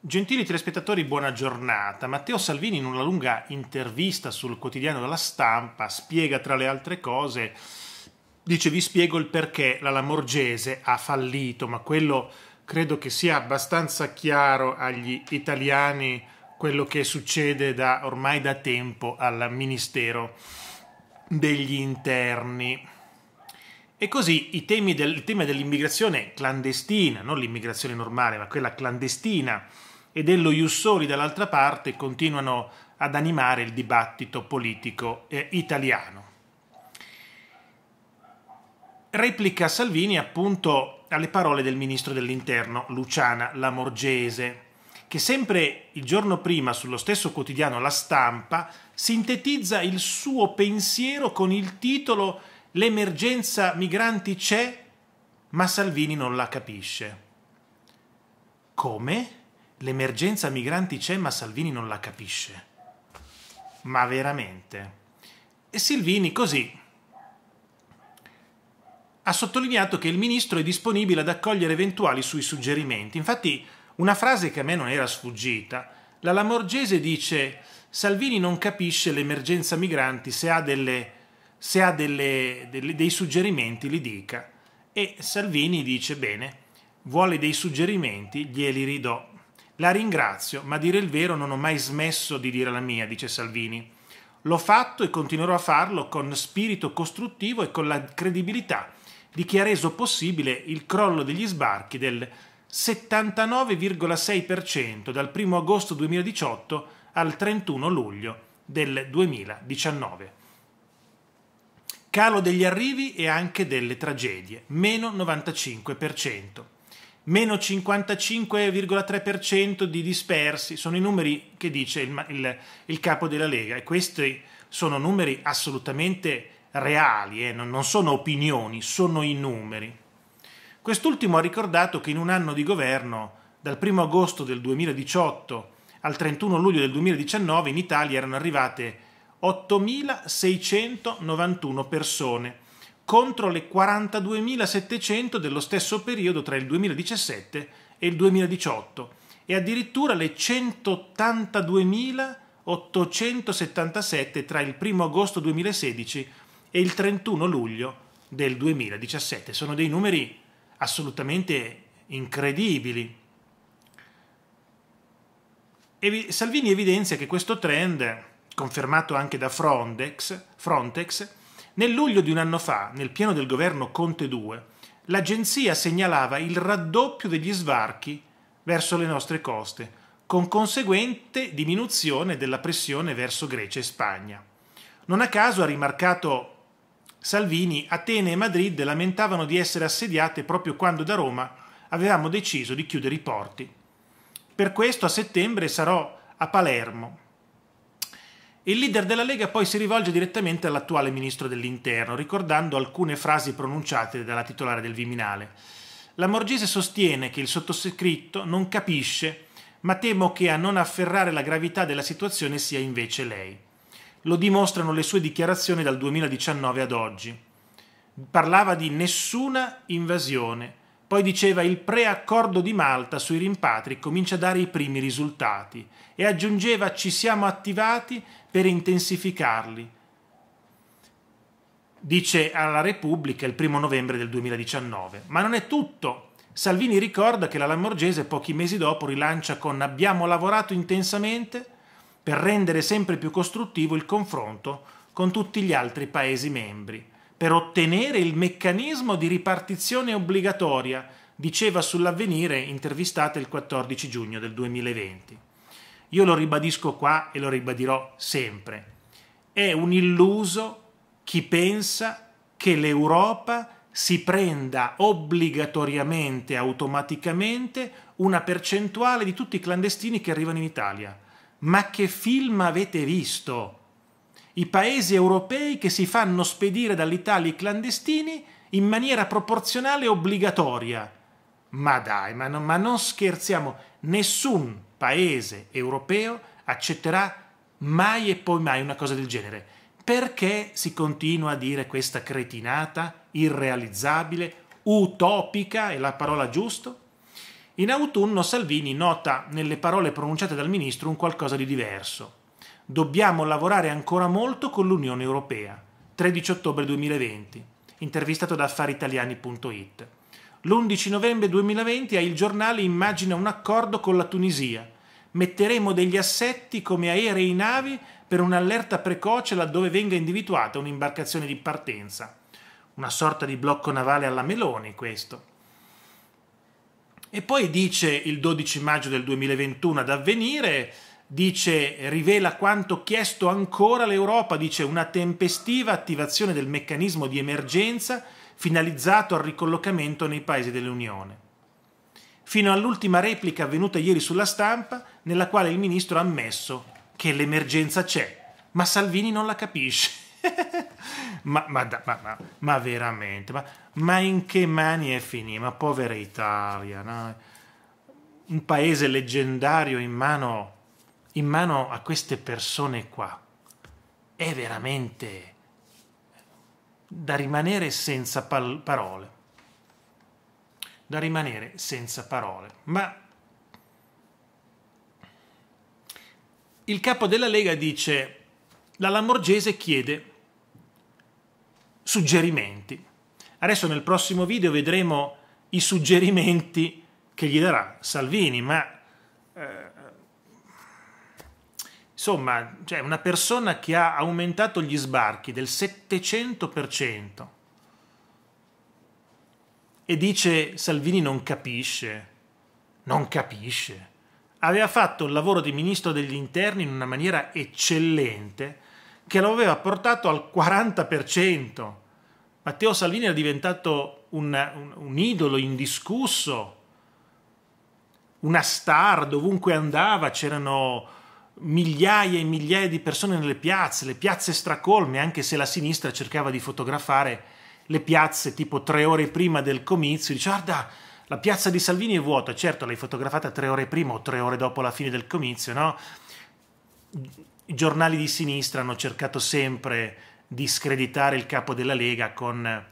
Gentili telespettatori, buona giornata. Matteo Salvini in una lunga intervista sul quotidiano della stampa spiega tra le altre cose, dice vi spiego il perché la Lamorgese ha fallito, ma quello credo che sia abbastanza chiaro agli italiani quello che succede da, ormai da tempo al Ministero degli Interni. E così i temi del, il tema dell'immigrazione clandestina, non l'immigrazione normale, ma quella clandestina, e dello Jussori dall'altra parte continuano ad animare il dibattito politico eh, italiano. Replica Salvini appunto alle parole del ministro dell'interno Luciana Lamorgese, che sempre il giorno prima sullo stesso quotidiano La Stampa sintetizza il suo pensiero con il titolo l'emergenza migranti c'è, ma Salvini non la capisce. Come? L'emergenza migranti c'è, ma Salvini non la capisce. Ma veramente. E Silvini così ha sottolineato che il ministro è disponibile ad accogliere eventuali suoi suggerimenti. Infatti, una frase che a me non era sfuggita, la Lamorgese dice Salvini non capisce l'emergenza migranti se ha delle se ha delle, delle, dei suggerimenti li dica. E Salvini dice bene, vuole dei suggerimenti, glieli ridò. La ringrazio, ma a dire il vero non ho mai smesso di dire la mia, dice Salvini. L'ho fatto e continuerò a farlo con spirito costruttivo e con la credibilità di chi ha reso possibile il crollo degli sbarchi del 79,6% dal 1 agosto 2018 al 31 luglio del 2019. Calo degli arrivi e anche delle tragedie, meno 95%. Meno 55,3% di dispersi sono i numeri che dice il, il, il, capo della Lega e questi sono numeri assolutamente reali, eh? non, non sono opinioni, sono i numeri. Quest'ultimo ha ricordato che in un anno di governo, dal 1 agosto del 2018 al 31 luglio del 2019, in Italia erano arrivate 8.691 persone contro le 42.700 dello stesso periodo tra il 2017 e il 2018 e addirittura le 182.877 tra il 1 agosto 2016 e il 31 luglio del 2017. Sono dei numeri assolutamente incredibili. E Salvini evidenzia che questo trend confermato anche da Frontex, Frontex, nel luglio di un anno fa, nel piano del governo Conte 2, l'agenzia segnalava il raddoppio degli svarchi verso le nostre coste, con conseguente diminuzione della pressione verso Grecia e Spagna. Non a caso ha rimarcato Salvini, Atene e Madrid lamentavano di essere assediate proprio quando da Roma avevamo deciso di chiudere i porti. Per questo a settembre sarò a Palermo, il leader della Lega poi si rivolge direttamente all'attuale ministro dell'Interno, ricordando alcune frasi pronunciate dalla titolare del Viminale. La Morgese sostiene che il sottoscritto non capisce, ma temo che a non afferrare la gravità della situazione sia invece lei. Lo dimostrano le sue dichiarazioni dal 2019 ad oggi. Parlava di nessuna invasione, poi diceva il preaccordo di Malta sui rimpatri comincia a dare i primi risultati e aggiungeva ci siamo attivati per intensificarli. Dice alla Repubblica il primo novembre del 2019. Ma non è tutto. Salvini ricorda che la Lamorgese pochi mesi dopo rilancia con abbiamo lavorato intensamente per rendere sempre più costruttivo il confronto con tutti gli altri Paesi membri per ottenere il meccanismo di ripartizione obbligatoria, diceva sull'avvenire intervistata il 14 giugno del 2020. Io lo ribadisco qua e lo ribadirò sempre. È un illuso chi pensa che l'Europa si prenda obbligatoriamente, automaticamente, una percentuale di tutti i clandestini che arrivano in Italia. Ma che film avete visto? i paesi europei che si fanno spedire dall'Italia i clandestini in maniera proporzionale e obbligatoria. Ma dai, ma non, ma non scherziamo, nessun paese europeo accetterà mai e poi mai una cosa del genere. Perché si continua a dire questa cretinata irrealizzabile, utopica è la parola giusta? In autunno Salvini nota nelle parole pronunciate dal ministro un qualcosa di diverso dobbiamo lavorare ancora molto con l'Unione Europea. 13 ottobre 2020, intervistato da affaritaliani.it. L'11 novembre 2020 a Il Giornale immagina un accordo con la Tunisia. Metteremo degli assetti come aerei e navi per un'allerta precoce laddove venga individuata un'imbarcazione di partenza. Una sorta di blocco navale alla Meloni, questo. E poi dice il 12 maggio del 2021 ad avvenire dice, rivela quanto chiesto ancora l'Europa, dice una tempestiva attivazione del meccanismo di emergenza finalizzato al ricollocamento nei paesi dell'Unione. Fino all'ultima replica avvenuta ieri sulla stampa, nella quale il ministro ha ammesso che l'emergenza c'è, ma Salvini non la capisce. ma, ma, ma, ma, veramente, ma, in che mani è finita? Ma povera Italia, no? un paese leggendario in mano in mano a queste persone qua è veramente da rimanere senza pal- parole. Da rimanere senza parole. Ma il capo della Lega dice la Lamorgese chiede suggerimenti. Adesso nel prossimo video vedremo i suggerimenti che gli darà Salvini, ma eh, Insomma, cioè una persona che ha aumentato gli sbarchi del 700% e dice Salvini non capisce, non capisce. Aveva fatto il lavoro di ministro degli interni in una maniera eccellente che lo aveva portato al 40%. Matteo Salvini era diventato un, un, un idolo indiscusso una star, dovunque andava c'erano migliaia e migliaia di persone nelle piazze, le piazze stracolme, anche se la sinistra cercava di fotografare le piazze tipo tre ore prima del comizio, dice guarda la piazza di Salvini è vuota, certo l'hai fotografata tre ore prima o tre ore dopo la fine del comizio, no? I giornali di sinistra hanno cercato sempre di screditare il capo della Lega con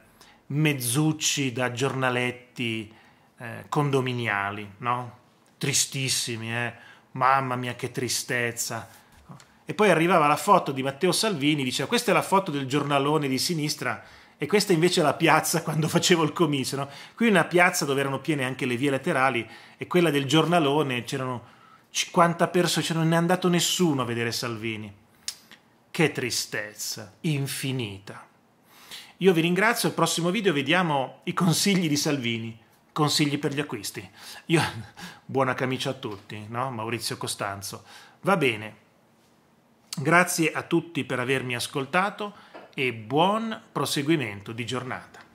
mezzucci da giornaletti eh, condominiali, no? Tristissimi, eh? mamma mia che tristezza. E poi arrivava la foto di Matteo Salvini, diceva questa è la foto del giornalone di sinistra e questa invece è la piazza quando facevo il comizio. No? Qui una piazza dove erano piene anche le vie laterali e quella del giornalone c'erano 50 persone, cioè non è andato nessuno a vedere Salvini. Che tristezza, infinita. Io vi ringrazio, al prossimo video vediamo i consigli di Salvini. Consigli per gli acquisti. Io, buona camicia a tutti, no? Maurizio Costanzo. Va bene, grazie a tutti per avermi ascoltato e buon proseguimento di giornata.